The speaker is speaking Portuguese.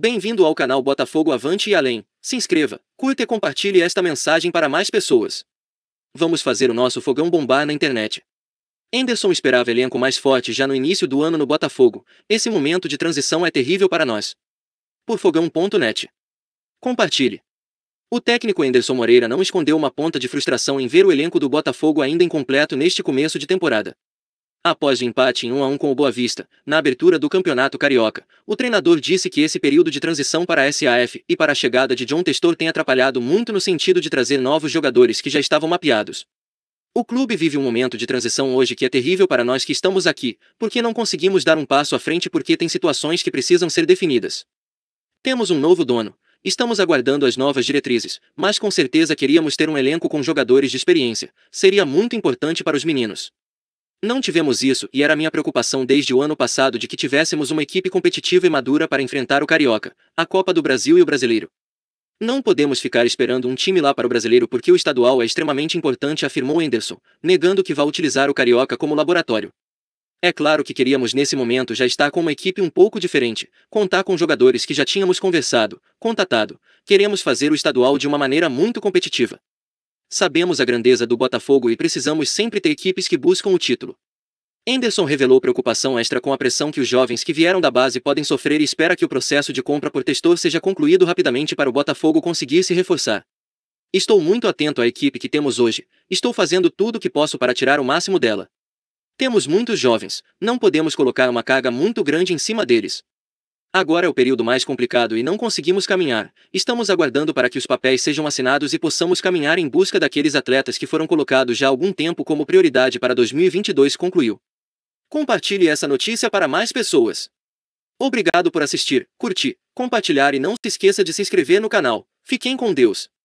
Bem-vindo ao canal Botafogo Avante e Além. Se inscreva, curta e compartilhe esta mensagem para mais pessoas. Vamos fazer o nosso fogão bombar na internet. Enderson esperava elenco mais forte já no início do ano no Botafogo. Esse momento de transição é terrível para nós. Por fogão.net. Compartilhe. O técnico Enderson Moreira não escondeu uma ponta de frustração em ver o elenco do Botafogo ainda incompleto neste começo de temporada. Após o empate em 1 a 1 com o Boa Vista, na abertura do Campeonato Carioca, o treinador disse que esse período de transição para a SAF e para a chegada de John Testor tem atrapalhado muito no sentido de trazer novos jogadores que já estavam mapeados. O clube vive um momento de transição hoje que é terrível para nós que estamos aqui, porque não conseguimos dar um passo à frente porque tem situações que precisam ser definidas. Temos um novo dono, Estamos aguardando as novas diretrizes, mas com certeza queríamos ter um elenco com jogadores de experiência. Seria muito importante para os meninos. Não tivemos isso e era minha preocupação desde o ano passado de que tivéssemos uma equipe competitiva e madura para enfrentar o Carioca, a Copa do Brasil e o Brasileiro. Não podemos ficar esperando um time lá para o brasileiro porque o estadual é extremamente importante, afirmou Henderson, negando que vá utilizar o Carioca como laboratório. É claro que queríamos nesse momento já estar com uma equipe um pouco diferente, contar com jogadores que já tínhamos conversado, contatado, queremos fazer o estadual de uma maneira muito competitiva. Sabemos a grandeza do Botafogo e precisamos sempre ter equipes que buscam o título. Henderson revelou preocupação extra com a pressão que os jovens que vieram da base podem sofrer e espera que o processo de compra por testor seja concluído rapidamente para o Botafogo conseguir se reforçar. Estou muito atento à equipe que temos hoje, estou fazendo tudo o que posso para tirar o máximo dela. Temos muitos jovens, não podemos colocar uma carga muito grande em cima deles. Agora é o período mais complicado e não conseguimos caminhar. Estamos aguardando para que os papéis sejam assinados e possamos caminhar em busca daqueles atletas que foram colocados já há algum tempo como prioridade para 2022, concluiu. Compartilhe essa notícia para mais pessoas. Obrigado por assistir, curtir, compartilhar e não se esqueça de se inscrever no canal. Fiquem com Deus.